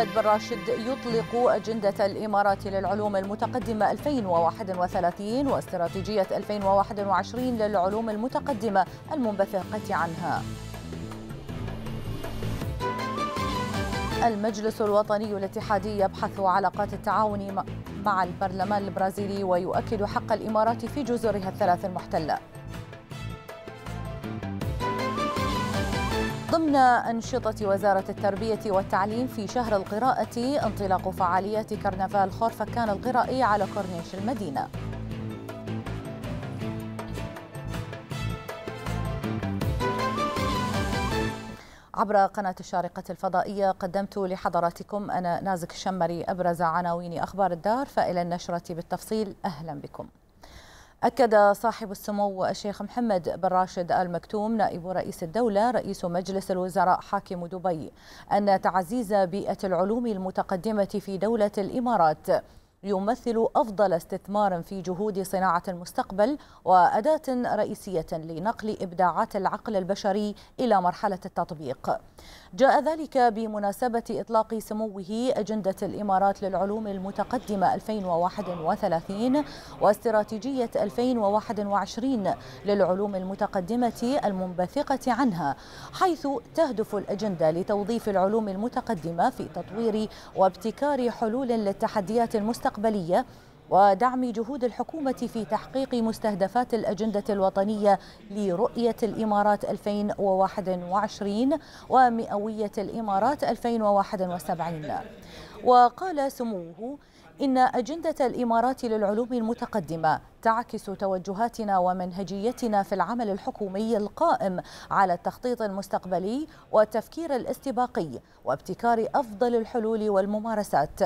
محمد بن راشد يطلق أجندة الإمارات للعلوم المتقدمة 2031 واستراتيجية 2021 للعلوم المتقدمة المنبثقة عنها المجلس الوطني الاتحادي يبحث علاقات التعاون مع البرلمان البرازيلي ويؤكد حق الإمارات في جزرها الثلاث المحتله ضمن أنشطة وزارة التربية والتعليم في شهر القراءة انطلاق فعاليات كرنفال خورفكان القرائي على كورنيش المدينة عبر قناة الشارقة الفضائية قدمت لحضراتكم أنا نازك الشمري أبرز عناوين أخبار الدار فإلى النشرة بالتفصيل أهلا بكم أكد صاحب السمو الشيخ محمد بن راشد آل مكتوم نائب رئيس الدولة رئيس مجلس الوزراء حاكم دبي أن تعزيز بيئة العلوم المتقدمة في دولة الإمارات يمثل أفضل استثمار في جهود صناعة المستقبل وأداة رئيسية لنقل إبداعات العقل البشري إلى مرحلة التطبيق جاء ذلك بمناسبة إطلاق سموه أجندة الإمارات للعلوم المتقدمة 2031 واستراتيجية 2021 للعلوم المتقدمة المنبثقة عنها حيث تهدف الأجندة لتوظيف العلوم المتقدمة في تطوير وابتكار حلول للتحديات المستقبلية ودعم جهود الحكومة في تحقيق مستهدفات الأجندة الوطنية لرؤية الإمارات 2021 ومئوية الإمارات 2071 وقال سموه إن أجندة الإمارات للعلوم المتقدمة تعكس توجهاتنا ومنهجيتنا في العمل الحكومي القائم على التخطيط المستقبلي والتفكير الاستباقي وابتكار أفضل الحلول والممارسات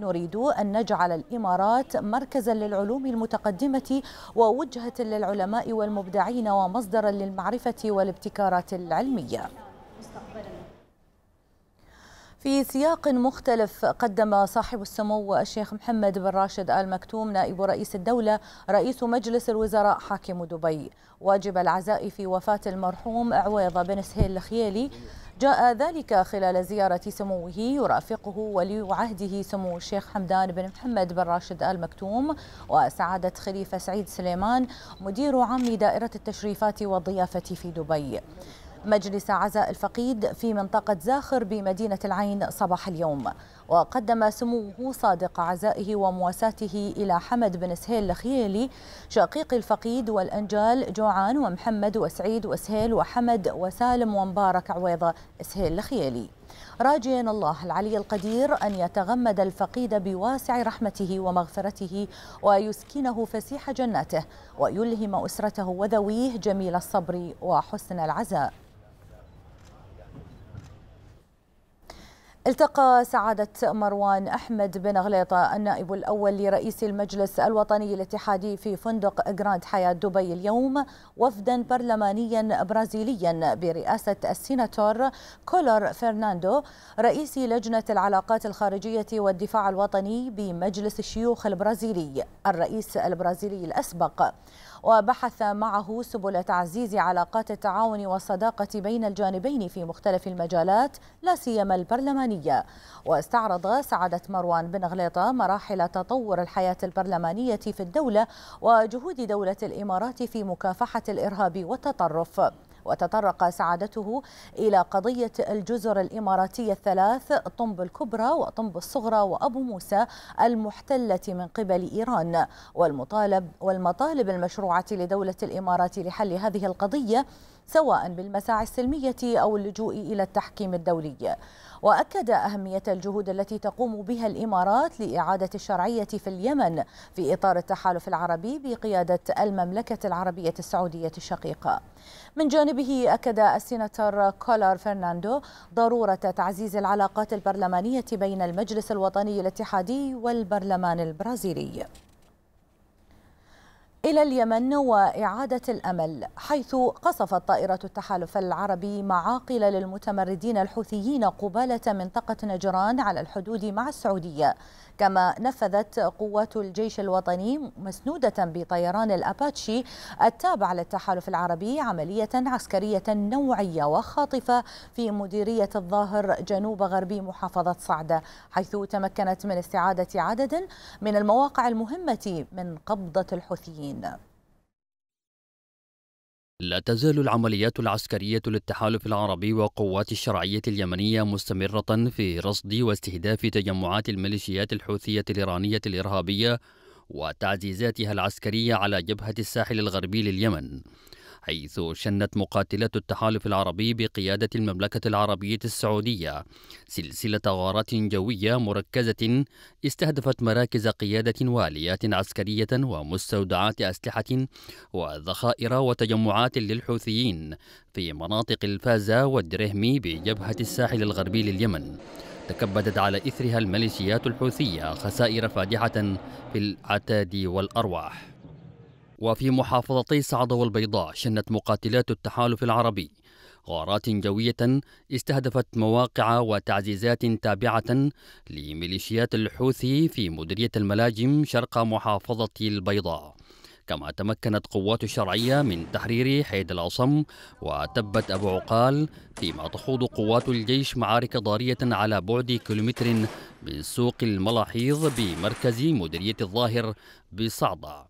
نريد أن نجعل الإمارات مركزا للعلوم المتقدمة ووجهة للعلماء والمبدعين ومصدرا للمعرفة والابتكارات العلمية في سياق مختلف قدم صاحب السمو الشيخ محمد بن راشد آل مكتوم نائب رئيس الدولة رئيس مجلس الوزراء حاكم دبي واجب العزاء في وفاة المرحوم عويضة بن سهيل الخيالي جاء ذلك خلال زيارة سموه يرافقه ولي عهده سمو الشيخ حمدان بن محمد بن راشد آل مكتوم وسعادة خليفة سعيد سليمان مدير عام دائرة التشريفات والضيافة في دبي مجلس عزاء الفقيد في منطقة زاخر بمدينة العين صباح اليوم وقدم سموه صادق عزائه ومواساته إلى حمد بن سهيل الخيلي شقيق الفقيد والأنجال جوعان ومحمد وسعيد وسهيل وحمد وسالم ومبارك عويضة سهيل الخيلي راجيا الله العلي القدير أن يتغمد الفقيد بواسع رحمته ومغفرته ويسكنه فسيح جناته ويلهم أسرته وذويه جميل الصبر وحسن العزاء التقى سعادة مروان أحمد بن غليطة النائب الأول لرئيس المجلس الوطني الاتحادي في فندق جراند حياة دبي اليوم وفدا برلمانيا برازيليا برئاسة السيناتور كولر فرناندو رئيس لجنة العلاقات الخارجية والدفاع الوطني بمجلس الشيوخ البرازيلي الرئيس البرازيلي الأسبق وبحث معه سبل تعزيز علاقات التعاون والصداقة بين الجانبين في مختلف المجالات لا سيما البرلمانية واستعرض سعادة مروان بن غليطة مراحل تطور الحياة البرلمانية في الدولة وجهود دولة الإمارات في مكافحة الإرهاب والتطرف وتطرق سعادته إلى قضية الجزر الإماراتية الثلاث طنب الكبرى وطنب الصغرى وأبو موسى المحتلة من قبل إيران والمطالب والمطالب المشروعة لدولة الإمارات لحل هذه القضية سواء بالمساعي السلمية أو اللجوء إلى التحكيم الدولي وأكد أهمية الجهود التي تقوم بها الإمارات لإعادة الشرعية في اليمن في إطار التحالف العربي بقيادة المملكة العربية السعودية الشقيقة من جانبه أكد السيناتور كولار فرناندو ضرورة تعزيز العلاقات البرلمانية بين المجلس الوطني الاتحادي والبرلمان البرازيلي إلى اليمن وإعادة الأمل حيث قصفت طائرة التحالف العربي معاقل للمتمردين الحوثيين قبالة منطقة نجران على الحدود مع السعودية كما نفذت قوات الجيش الوطني مسنودة بطيران الأباتشي التابع للتحالف العربي عملية عسكرية نوعية وخاطفة في مديرية الظاهر جنوب غربي محافظة صعدة حيث تمكنت من استعادة عدد من المواقع المهمة من قبضة الحوثيين لا تزال العمليات العسكرية للتحالف العربي وقوات الشرعية اليمنية مستمرة في رصد واستهداف تجمعات الميليشيات الحوثية الإيرانية الإرهابية وتعزيزاتها العسكرية على جبهة الساحل الغربي لليمن حيث شنت مقاتلات التحالف العربي بقيادة المملكة العربية السعودية سلسلة غارات جوية مركزة استهدفت مراكز قيادة واليات عسكرية ومستودعات أسلحة وذخائر وتجمعات للحوثيين في مناطق الفازة والدرهمي بجبهة الساحل الغربي لليمن تكبدت على إثرها الميليشيات الحوثية خسائر فادحة في العتاد والأرواح وفي محافظتي صعدة والبيضاء شنت مقاتلات التحالف العربي غارات جوية استهدفت مواقع وتعزيزات تابعة لميليشيات الحوثي في مديرية الملاجم شرق محافظة البيضاء كما تمكنت قوات الشرعية من تحرير حيد العصم وتبت أبو عقال فيما تخوض قوات الجيش معارك ضارية على بعد كيلومتر من سوق الملاحيظ بمركز مديرية الظاهر بصعدة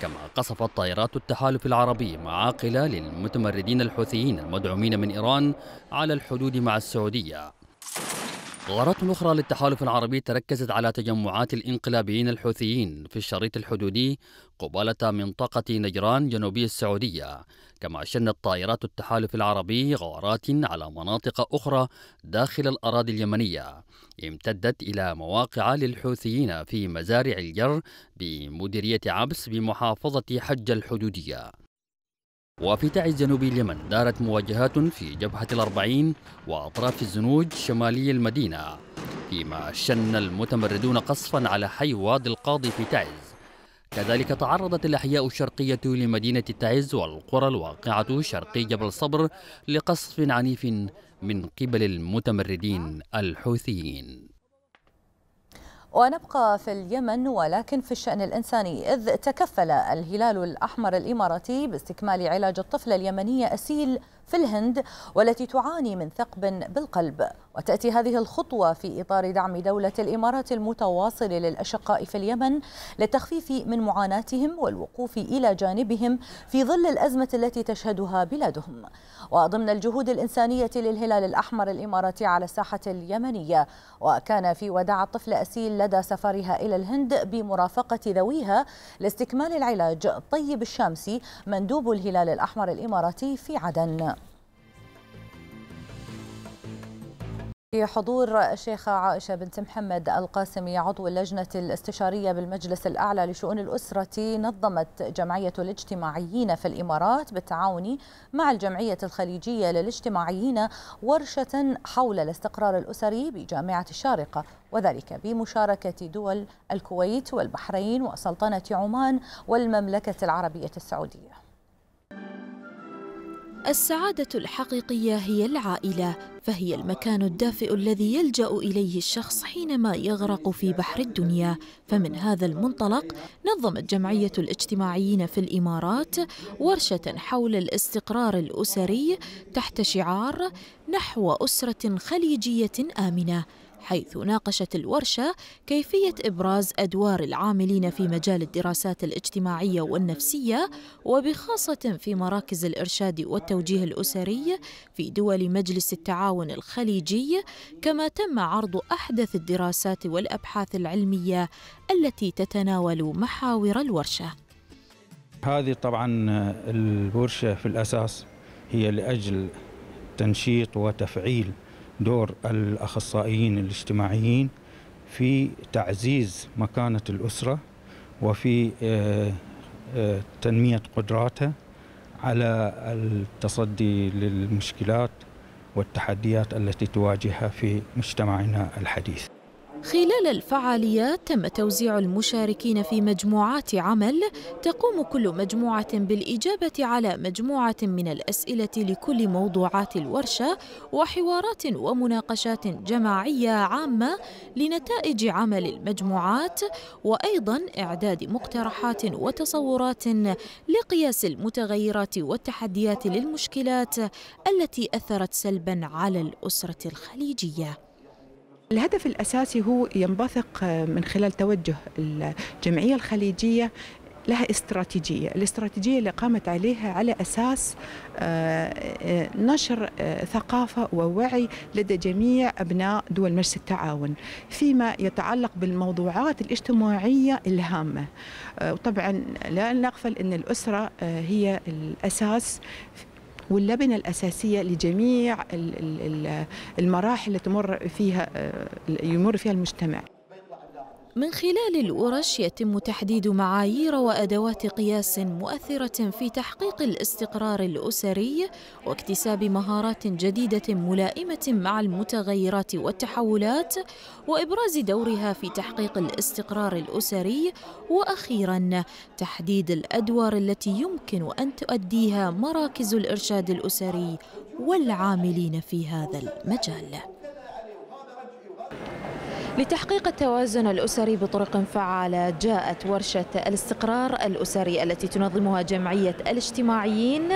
كما قصفت طائرات التحالف العربي معاقل للمتمردين الحوثيين المدعومين من إيران على الحدود مع السعودية غارات أخرى للتحالف العربي تركزت على تجمعات الإنقلابيين الحوثيين في الشريط الحدودي قبالة منطقة نجران جنوبي السعودية كما شنت طائرات التحالف العربي غارات على مناطق أخرى داخل الأراضي اليمنية امتدت إلى مواقع للحوثيين في مزارع الجر بمديرية عبس بمحافظة حج الحدودية وفي تعز جنوب اليمن دارت مواجهات في جبهة الأربعين وأطراف الزنوج شمالي المدينة فيما شن المتمردون قصفا على حي وادي القاضي في تعز كذلك تعرضت الأحياء الشرقية لمدينة تعز والقرى الواقعة شرقي جبل صبر لقصف عنيف من قبل المتمردين الحوثيين ونبقى في اليمن ولكن في الشأن الإنساني إذ تكفل الهلال الأحمر الإماراتي باستكمال علاج الطفلة اليمنية أسيل في الهند والتي تعاني من ثقب بالقلب وتأتي هذه الخطوة في إطار دعم دولة الإمارات المتواصل للأشقاء في اليمن للتخفيف من معاناتهم والوقوف إلى جانبهم في ظل الأزمة التي تشهدها بلادهم وضمن الجهود الإنسانية للهلال الأحمر الإماراتي على الساحة اليمنية وكان في وداع الطفل أسيل لدى سفرها إلى الهند بمرافقة ذويها لاستكمال العلاج طيب الشامسي مندوب الهلال الأحمر الإماراتي في عدن في حضور الشيخة عائشة بنت محمد القاسمي عضو اللجنة الاستشارية بالمجلس الأعلى لشؤون الأسرة نظمت جمعية الاجتماعيين في الإمارات بالتعاون مع الجمعية الخليجية للاجتماعيين ورشة حول الاستقرار الأسري بجامعة الشارقة وذلك بمشاركة دول الكويت والبحرين وسلطنة عمان والمملكة العربية السعودية السعادة الحقيقية هي العائلة، فهي المكان الدافئ الذي يلجأ إليه الشخص حينما يغرق في بحر الدنيا، فمن هذا المنطلق نظمت جمعية الاجتماعيين في الإمارات ورشة حول الاستقرار الأسري تحت شعار نحو أسرة خليجية آمنة، حيث ناقشت الورشة كيفية إبراز أدوار العاملين في مجال الدراسات الاجتماعية والنفسية وبخاصة في مراكز الإرشاد والتوجيه الأسري في دول مجلس التعاون الخليجي كما تم عرض أحدث الدراسات والأبحاث العلمية التي تتناول محاور الورشة هذه طبعا الورشة في الأساس هي لأجل تنشيط وتفعيل دور الأخصائيين الاجتماعيين في تعزيز مكانة الأسرة وفي آه، آه، تنمية قدراتها على التصدي للمشكلات والتحديات التي تواجهها في مجتمعنا الحديث خلال الفعاليات تم توزيع المشاركين في مجموعات عمل تقوم كل مجموعة بالإجابة على مجموعة من الأسئلة لكل موضوعات الورشة وحوارات ومناقشات جماعية عامة لنتائج عمل المجموعات وأيضا إعداد مقترحات وتصورات لقياس المتغيرات والتحديات للمشكلات التي أثرت سلبا على الأسرة الخليجية الهدف الأساسي هو ينبثق آه، من خلال توجه الجمعية الخليجية لها استراتيجية الاستراتيجية اللي قامت عليها على أساس آه، آه، نشر ثقافة ووعي لدى جميع أبناء دول مجلس التعاون فيما يتعلق بالموضوعات الاجتماعية الهامة وطبعا لا نغفل أن الأسرة هي الأساس واللبنه الاساسيه لجميع المراحل التي تمر فيها آه، يمر فيها المجتمع من خلال الورش يتم تحديد معايير وأدوات قياس مؤثرة في تحقيق الاستقرار الأسري واكتساب مهارات جديدة ملائمة مع المتغيرات والتحولات وإبراز دورها في تحقيق الاستقرار الأسري وأخيراً تحديد الأدوار التي يمكن أن تؤديها مراكز الإرشاد الأسري والعاملين في هذا المجال لتحقيق التوازن الأسري بطرق فعالة جاءت ورشة الاستقرار الأسري التي تنظمها جمعية الاجتماعيين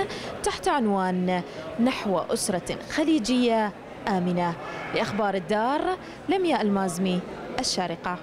تحت عنوان نحو أسرة خليجية آمنة لأخبار الدار لمياء المازمي الشارقة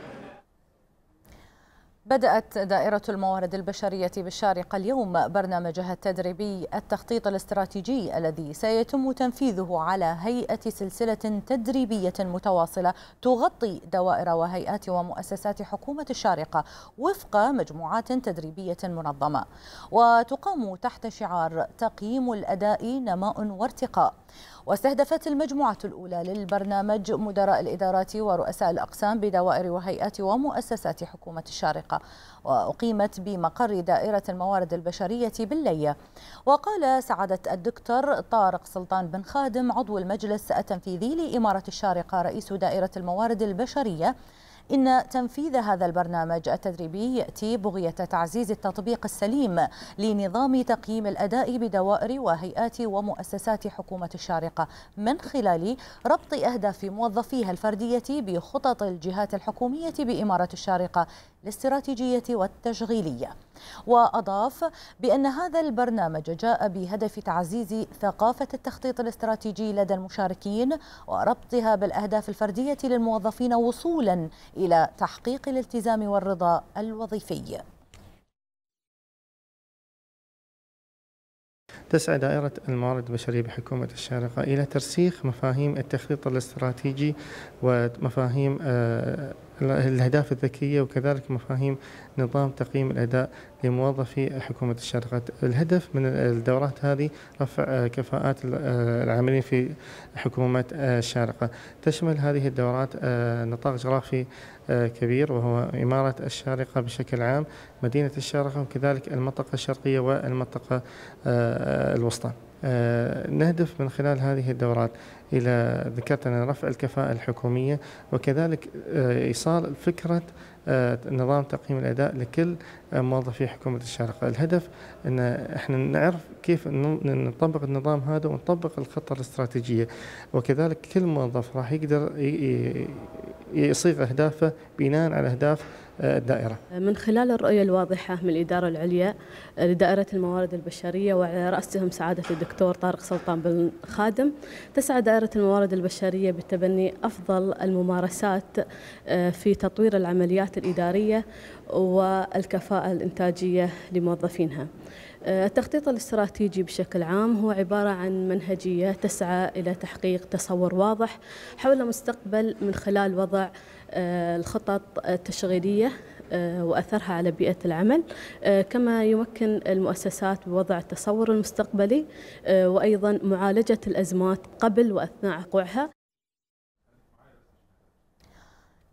بدأت دائرة الموارد البشرية بالشارقة اليوم برنامجها التدريبي التخطيط الاستراتيجي الذي سيتم تنفيذه على هيئة سلسلة تدريبية متواصلة تغطي دوائر وهيئات ومؤسسات حكومة الشارقة وفق مجموعات تدريبية منظمة وتقام تحت شعار تقييم الأداء نماء وارتقاء واستهدفت المجموعة الأولى للبرنامج مدراء الإدارات ورؤساء الأقسام بدوائر وهيئات ومؤسسات حكومة الشارقة وأقيمت بمقر دائرة الموارد البشرية باللية وقال سعادة الدكتور طارق سلطان بن خادم عضو المجلس التنفيذي لإمارة الشارقة رئيس دائرة الموارد البشرية إن تنفيذ هذا البرنامج التدريبي يأتي بغية تعزيز التطبيق السليم لنظام تقييم الأداء بدوائر وهيئات ومؤسسات حكومة الشارقة من خلال ربط أهداف موظفيها الفردية بخطط الجهات الحكومية بإمارة الشارقة الاستراتيجية والتشغيلية وأضاف بأن هذا البرنامج جاء بهدف تعزيز ثقافة التخطيط الاستراتيجي لدى المشاركين وربطها بالأهداف الفردية للموظفين وصولا إلى تحقيق الالتزام والرضا الوظيفي تسعى دائرة الموارد البشرية بحكومة الشارقة إلى ترسيخ مفاهيم التخطيط الاستراتيجي ومفاهيم آه، الأهداف الذكية وكذلك مفاهيم نظام تقييم الأداء لموظفي حكومة الشرقة الهدف من الدورات هذه رفع كفاءات العاملين في حكومة الشارقة تشمل هذه الدورات آه، نطاق جغرافي آه، كبير وهو إمارة الشارقة بشكل عام مدينة الشارقة وكذلك المنطقة الشرقية والمنطقة آه، الوسطى آه، نهدف من خلال هذه الدورات إلى ذكرت أن رفع الكفاءة الحكومية وكذلك آه، إيصال فكرة آه، نظام تقييم الأداء لكل موظفي حكومة الشارقة الهدف أن احنا نعرف كيف نطبق النظام هذا ونطبق الخطة الاستراتيجية وكذلك كل موظف راح يقدر يصيغ أهدافه بناء على أهداف الدائرة من خلال الرؤية الواضحة من الإدارة العليا لدائرة الموارد البشرية وعلى رأسهم سعادة الدكتور طارق سلطان بن خادم تسعى دائرة الموارد البشرية بتبني أفضل الممارسات آه، في تطوير العمليات الإدارية والكفاءة الإنتاجية لموظفينها آه، التخطيط الاستراتيجي بشكل عام هو عبارة عن منهجية تسعى إلى تحقيق تصور واضح حول مستقبل من خلال وضع آه، الخطط التشغيلية آه، وأثرها على بيئة العمل كما يمكن المؤسسات بوضع التصور المستقبلي وأيضا معالجة الأزمات قبل وأثناء وقوعها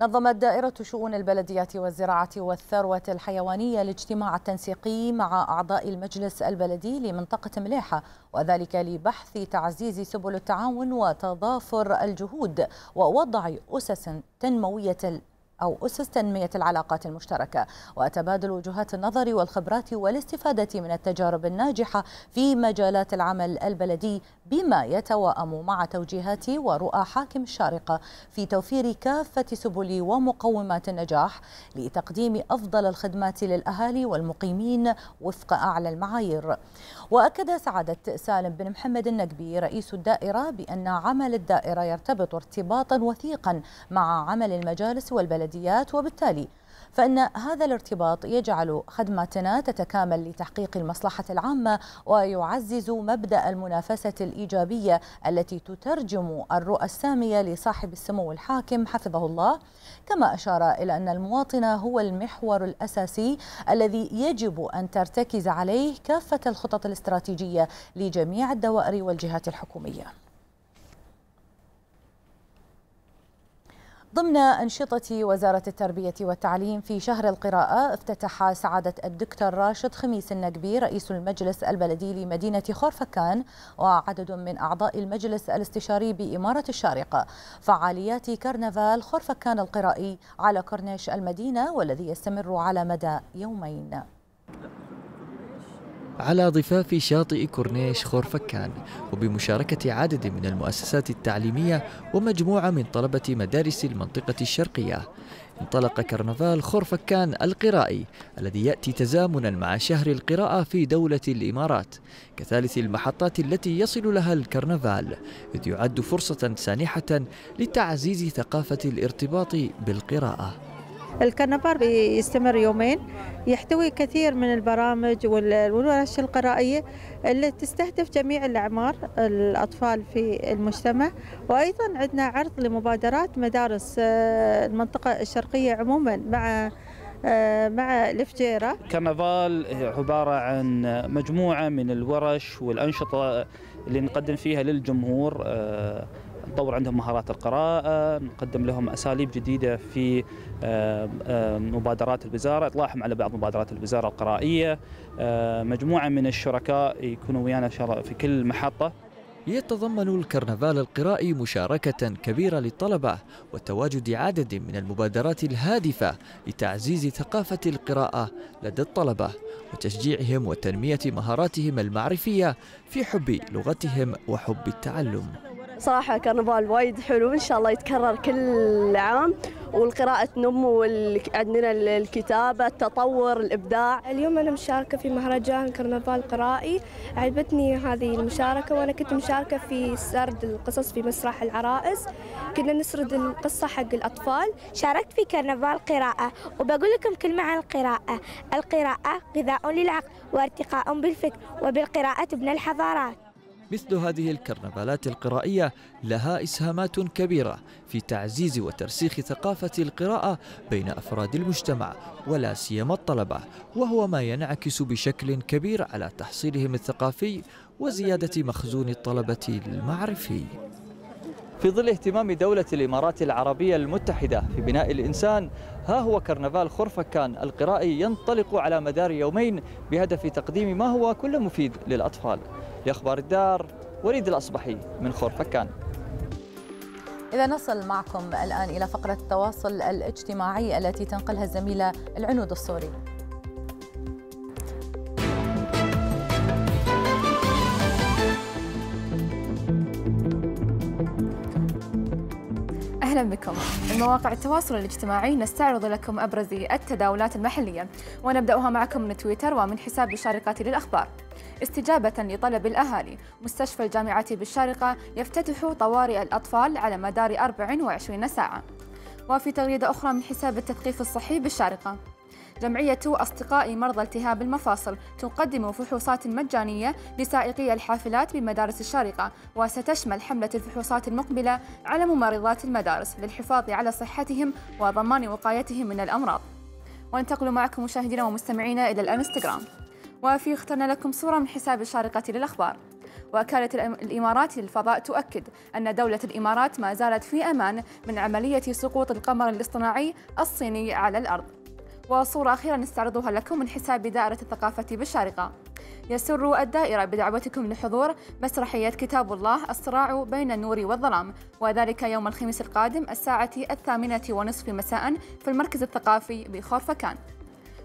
نظمت دائرة شؤون البلديات والزراعة والثروة الحيوانية الاجتماع التنسيقي مع أعضاء المجلس البلدي لمنطقة مليحة وذلك لبحث تعزيز سبل التعاون وتضافر الجهود ووضع أسس تنموية أو أسس تنمية العلاقات المشتركة وتبادل وجهات النظر والخبرات والاستفادة من التجارب الناجحة في مجالات العمل البلدي بما يتواءم مع توجيهات ورؤى حاكم الشارقة في توفير كافة سبل ومقومات النجاح لتقديم أفضل الخدمات للأهالي والمقيمين وفق أعلى المعايير وأكد سعادة سالم بن محمد النقبي رئيس الدائرة بأن عمل الدائرة يرتبط ارتباطا وثيقا مع عمل المجالس والبلدية البلديات وبالتالي فإن هذا الارتباط يجعل خدماتنا تتكامل لتحقيق المصلحة العامة ويعزز مبدأ المنافسة الإيجابية التي تترجم الرؤى السامية لصاحب السمو الحاكم حفظه الله كما أشار إلى أن المواطن هو المحور الأساسي الذي يجب أن ترتكز عليه كافة الخطط الاستراتيجية لجميع الدوائر والجهات الحكومية ضمن أنشطة وزارة التربية والتعليم في شهر القراءة افتتح سعادة الدكتور راشد خميس النقبي رئيس المجلس البلدي لمدينة خورفكان وعدد من أعضاء المجلس الاستشاري بإمارة الشارقة فعاليات كرنفال خورفكان القرائي على كورنيش المدينة والذي يستمر على مدى يومين على ضفاف شاطئ كورنيش خورفكان وبمشاركة عدد من المؤسسات التعليمية ومجموعة من طلبة مدارس المنطقة الشرقية انطلق كرنفال خورفكان القرائي الذي يأتي تزامنا مع شهر القراءة في دولة الإمارات كثالث المحطات التي يصل لها الكرنفال إذ يعد فرصة سانحة لتعزيز ثقافة الارتباط بالقراءة الكنبار بيستمر يومين يحتوي كثير من البرامج والورش القرائية اللي تستهدف جميع الأعمار الأطفال في المجتمع وأيضا عندنا عرض لمبادرات مدارس آه، المنطقة الشرقية عموما مع آه، مع الفجيرة كرنفال عبارة عن مجموعة من الورش والأنشطة اللي نقدم فيها للجمهور آه، نطور عندهم مهارات القراءة نقدم لهم أساليب جديدة في آه، آه، مبادرات الوزارة إطلاعهم على بعض مبادرات الوزارة القرائية آه، مجموعة من الشركاء يكونوا ويانا إن شاء الله في كل محطة يتضمن الكرنفال القرائي مشاركة كبيرة للطلبة وتواجد عدد من المبادرات الهادفة لتعزيز ثقافة القراءة لدى الطلبة وتشجيعهم وتنمية مهاراتهم المعرفية في حب لغتهم وحب التعلم صراحة كرنفال وايد حلو إن شاء الله يتكرر كل عام والقراءة نمو عندنا الكتابة التطور الإبداع اليوم أنا مشاركة في مهرجان كرنفال قرائي عجبتني هذه المشاركة وأنا كنت مشاركة في سرد القصص في مسرح العرائس كنا نسرد القصة حق الأطفال شاركت في كرنفال قراءة وبقول لكم كلمة عن القراءة القراءة غذاء للعقل وارتقاء بالفكر وبالقراءة تبنى الحضارات مثل هذه الكرنفالات القرائية لها إسهامات كبيرة في تعزيز وترسيخ ثقافة القراءة بين أفراد المجتمع ولا سيما الطلبة وهو ما ينعكس بشكل كبير على تحصيلهم الثقافي وزيادة مخزون الطلبة المعرفي في ظل اهتمام دولة الإمارات العربية المتحدة في بناء الإنسان ها هو كرنفال خرفكان القرائي ينطلق على مدار يومين بهدف تقديم ما هو كل مفيد للأطفال لأخبار الدار وليد الأصبحي من خرفكان إذا نصل معكم الآن إلى فقرة التواصل الاجتماعي التي تنقلها الزميلة العنود الصوري أهلا بكم مواقع التواصل الاجتماعي نستعرض لكم أبرز التداولات المحلية ونبدأها معكم من تويتر ومن حساب بشارقة للأخبار استجابة لطلب الأهالي مستشفى الجامعة بالشارقة يفتتح طوارئ الأطفال على مدار 24 ساعة وفي تغريدة أخرى من حساب التثقيف الصحي بالشارقة جمعية أصدقاء مرضى التهاب المفاصل تقدم فحوصات مجانية لسائقي الحافلات بمدارس الشارقة وستشمل حملة الفحوصات المقبلة على ممرضات المدارس للحفاظ على صحتهم وضمان وقايتهم من الأمراض وانتقل معكم مشاهدينا ومستمعينا إلى الانستغرام وفي اخترنا لكم صورة من حساب الشارقة للأخبار وكالة الإمارات للفضاء تؤكد أن دولة الإمارات ما زالت في أمان من عملية سقوط القمر الاصطناعي الصيني على الأرض وصورة أخيرة نستعرضها لكم من حساب دائرة الثقافة بالشارقة يسر الدائرة بدعوتكم لحضور مسرحية كتاب الله الصراع بين النور والظلام وذلك يوم الخميس القادم الساعة الثامنة ونصف مساء في المركز الثقافي بخورفكان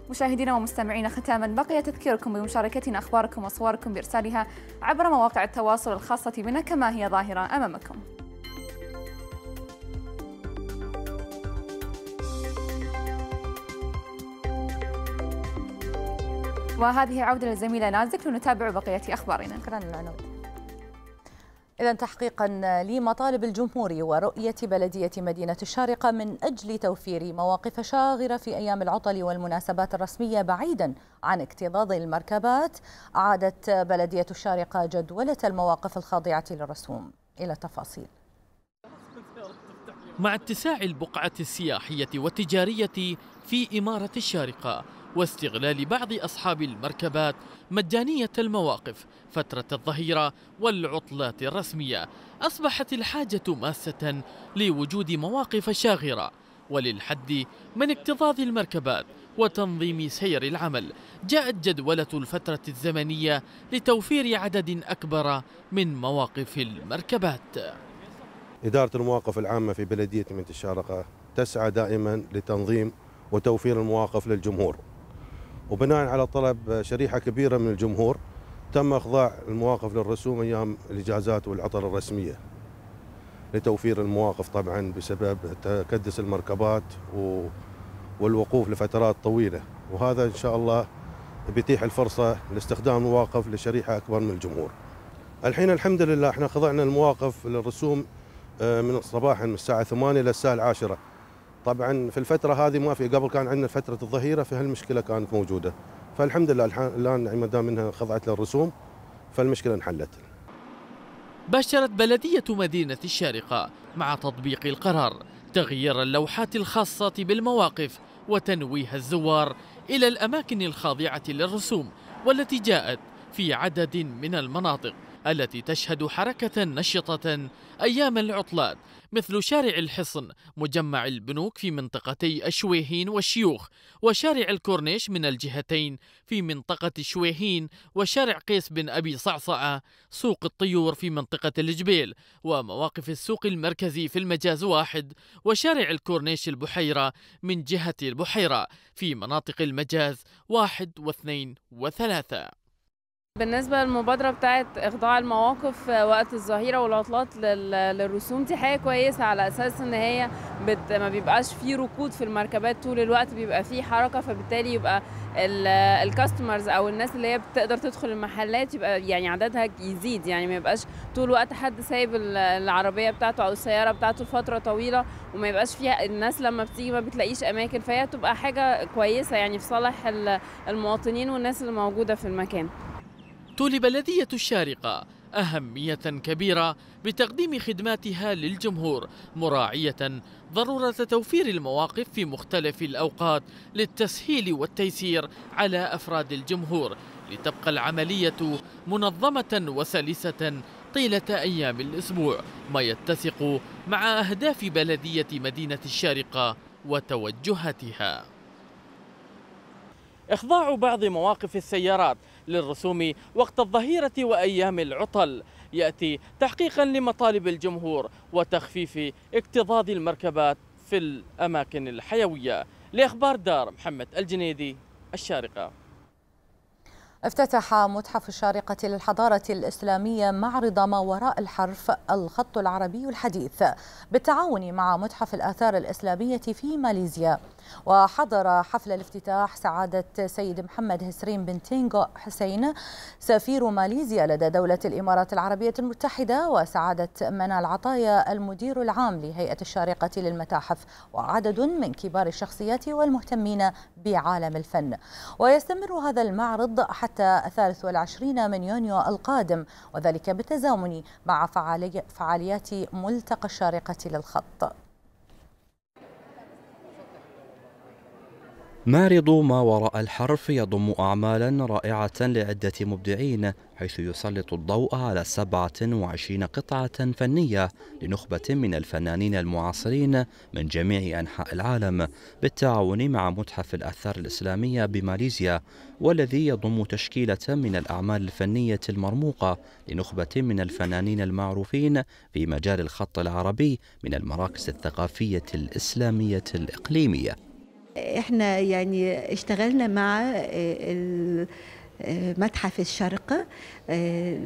مشاهدينا ومستمعينا ختاما بقي تذكيركم بمشاركتنا أخباركم وصوركم بإرسالها عبر مواقع التواصل الخاصة بنا كما هي ظاهرة أمامكم وهذه عودة للزميلة نازك لنتابع بقية أخبارنا شكرا لعنود إذا تحقيقا لمطالب الجمهور ورؤية بلدية مدينة الشارقة من أجل توفير مواقف شاغرة في أيام العطل والمناسبات الرسمية بعيدا عن اكتظاظ المركبات أعادت بلدية الشارقة جدولة المواقف الخاضعة للرسوم إلى التفاصيل مع اتساع البقعة السياحية والتجارية في إمارة الشارقة واستغلال بعض أصحاب المركبات مجانية المواقف فترة الظهيرة والعطلات الرسمية أصبحت الحاجة ماسة لوجود مواقف شاغرة وللحد من اكتظاظ المركبات وتنظيم سير العمل جاءت جدولة الفترة الزمنية لتوفير عدد أكبر من مواقف المركبات إدارة المواقف العامة في بلدية ميت الشارقة تسعى دائما لتنظيم وتوفير المواقف للجمهور وبناء على طلب شريحه كبيره من الجمهور تم اخضاع المواقف للرسوم ايام الاجازات والعطل الرسميه لتوفير المواقف طبعا بسبب تكدس المركبات و والوقوف لفترات طويله وهذا ان شاء الله بيتيح الفرصه لاستخدام المواقف لشريحه اكبر من الجمهور. الحين الحمد لله احنا خضعنا المواقف للرسوم آه، من الصباح من الساعه 8 الى الساعه 10 طبعا في الفترة هذه ما في قبل كان عندنا فترة الظهيرة فهالمشكلة كانت موجودة فالحمد لله الآن يعني ما دام منها خضعت للرسوم فالمشكلة انحلت باشرت بلدية مدينة الشارقة مع تطبيق القرار تغيير اللوحات الخاصة بالمواقف وتنويه الزوار إلى الأماكن الخاضعة للرسوم والتي جاءت في عدد من المناطق التي تشهد حركة نشطة أيام العطلات مثل شارع الحصن مجمع البنوك في منطقتي الشويهين والشيوخ وشارع الكورنيش من الجهتين في منطقة الشويهين وشارع قيس بن أبي صعصعة سوق الطيور في منطقة الجبيل ومواقف السوق المركزي في المجاز واحد وشارع الكورنيش البحيرة من جهة البحيرة في مناطق المجاز واحد واثنين وثلاثة بالنسبة للمبادرة بتاعة إخضاع المواقف وقت الظهيرة والعطلات للرسوم دي حاجة كويسة على أساس إن هي بت... ما بيبقاش في ركود في المركبات طول الوقت بيبقى في حركة فبالتالي يبقى ال... الكاستمرز أو الناس اللي هي بتقدر تدخل المحلات يبقى يعني عددها يزيد يعني ما يبقاش طول الوقت حد سايب العربية بتاعته أو السيارة بتاعته فترة طويلة وما يبقاش فيها الناس لما بتيجي ما بتلاقيش أماكن فهي تبقى حاجة كويسة يعني في صالح المواطنين والناس اللي موجودة في المكان تولي بلدية الشارقة أهمية كبيرة بتقديم خدماتها للجمهور مراعية ضرورة توفير المواقف في مختلف الأوقات للتسهيل والتيسير على أفراد الجمهور لتبقى العملية منظمة وسلسة طيلة أيام الأسبوع ما يتسق مع أهداف بلدية مدينة الشارقة وتوجهاتها إخضاع بعض مواقف السيارات للرسوم وقت الظهيرة وأيام العطل يأتي تحقيقا لمطالب الجمهور وتخفيف اكتظاظ المركبات في الأماكن الحيوية لأخبار دار محمد الجنيدي الشارقة افتتح متحف الشارقة للحضارة الإسلامية معرض ما وراء الحرف الخط العربي الحديث بالتعاون مع متحف الآثار الإسلامية في ماليزيا وحضر حفل الافتتاح سعادة سيد محمد هسرين بن تينغو حسين سفير ماليزيا لدى دولة الإمارات العربية المتحدة وسعادة منال عطايا المدير العام لهيئة الشارقة للمتاحف وعدد من كبار الشخصيات والمهتمين بعالم الفن ويستمر هذا المعرض حتى حتى 23 من يونيو القادم وذلك بالتزامن مع فعاليات ملتقى الشارقة للخط معرض ما وراء الحرف يضم أعمالا رائعة لعدة مبدعين حيث يسلط الضوء على 27 قطعة فنية لنخبة من الفنانين المعاصرين من جميع أنحاء العالم بالتعاون مع متحف الآثار الإسلامية بماليزيا والذي يضم تشكيلة من الأعمال الفنية المرموقة لنخبة من الفنانين المعروفين في مجال الخط العربي من المراكز الثقافية الإسلامية الإقليمية احنا يعني اشتغلنا مع آه، آه، متحف الشرق آه،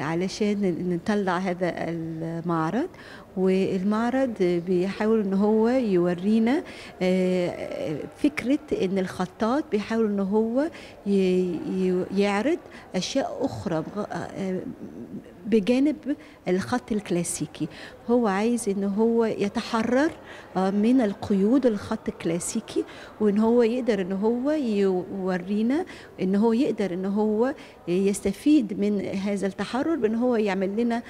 علشان نطلع هذا المعرض والمعرض بيحاول ان هو يورينا فكره ان الخطاط بيحاول ان هو يعرض اشياء اخرى بجانب الخط الكلاسيكي هو عايز ان هو يتحرر آه، من القيود الخط الكلاسيكي وان هو يقدر ان هو يورينا ان هو يقدر ان هو يستفيد من هذا التحرر بان هو يعمل لنا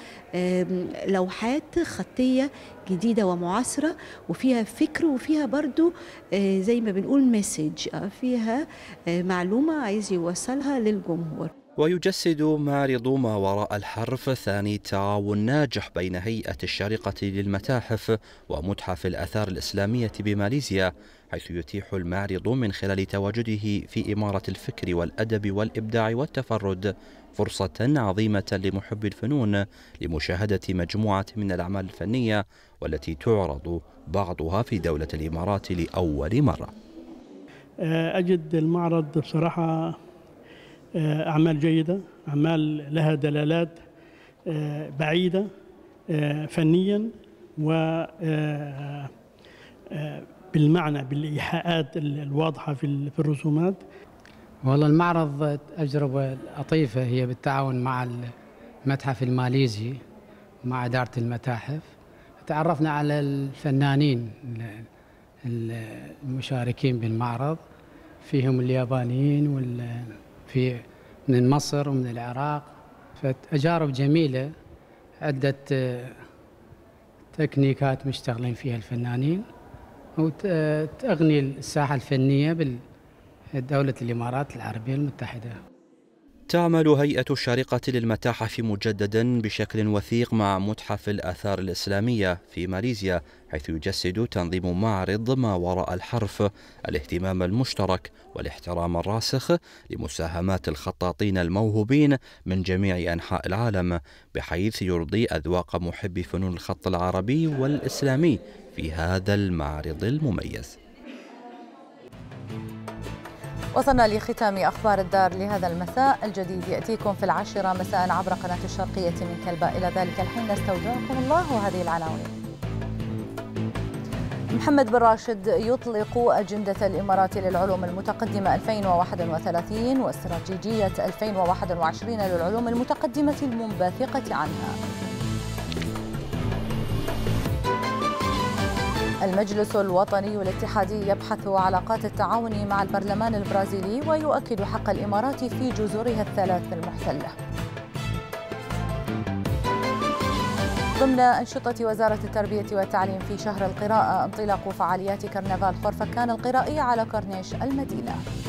لوحات خطيه جديده ومعاصره وفيها فكر وفيها برضو آه، زي ما بنقول مسج آه، فيها معلومه عايز يوصلها للجمهور ويجسد معرض ما وراء الحرف ثاني تعاون ناجح بين هيئة الشارقة للمتاحف ومتحف الأثار الإسلامية بماليزيا حيث يتيح المعرض من خلال تواجده في إمارة الفكر والأدب والإبداع والتفرد فرصة عظيمة لمحبي الفنون لمشاهدة مجموعة من الأعمال الفنية والتي تعرض بعضها في دولة الإمارات لأول مرة أجد المعرض بصراحة آه، أعمال جيدة أعمال لها دلالات آه، بعيدة آه، فنيا و بالمعنى بالإيحاءات الواضحة في الرسومات والله المعرض تجربة لطيفة هي بالتعاون مع المتحف الماليزي مع إدارة المتاحف تعرفنا على الفنانين المشاركين بالمعرض فيهم اليابانيين وال في من مصر ومن العراق فتجارب جميلة عدة آه، تكنيكات مشتغلين فيها الفنانين وتغني الساحة الفنية بدولة الإمارات العربية المتحدة تعمل هيئة الشارقة للمتاحف مجددا بشكل وثيق مع متحف الآثار الإسلامية في ماليزيا حيث يجسد تنظيم معرض ما وراء الحرف الاهتمام المشترك والاحترام الراسخ لمساهمات الخطاطين الموهوبين من جميع أنحاء العالم بحيث يرضي أذواق محبي فنون الخط العربي والإسلامي في هذا المعرض المميز وصلنا لختام أخبار الدار لهذا المساء الجديد يأتيكم في العاشرة مساء عبر قناة الشرقية من كلبة إلى ذلك الحين نستودعكم الله وهذه العناوين محمد بن راشد يطلق أجندة الإمارات للعلوم المتقدمة 2031 واستراتيجية 2021 للعلوم المتقدمة المنبثقة عنها المجلس الوطني الاتحادي يبحث علاقات التعاون مع البرلمان البرازيلي ويؤكد حق الإمارات في جزرها الثلاث المحتلة ضمن أنشطة وزارة التربية والتعليم في شهر القراءة انطلاق فعاليات كرنفال خرفكان القرائي على كورنيش المدينة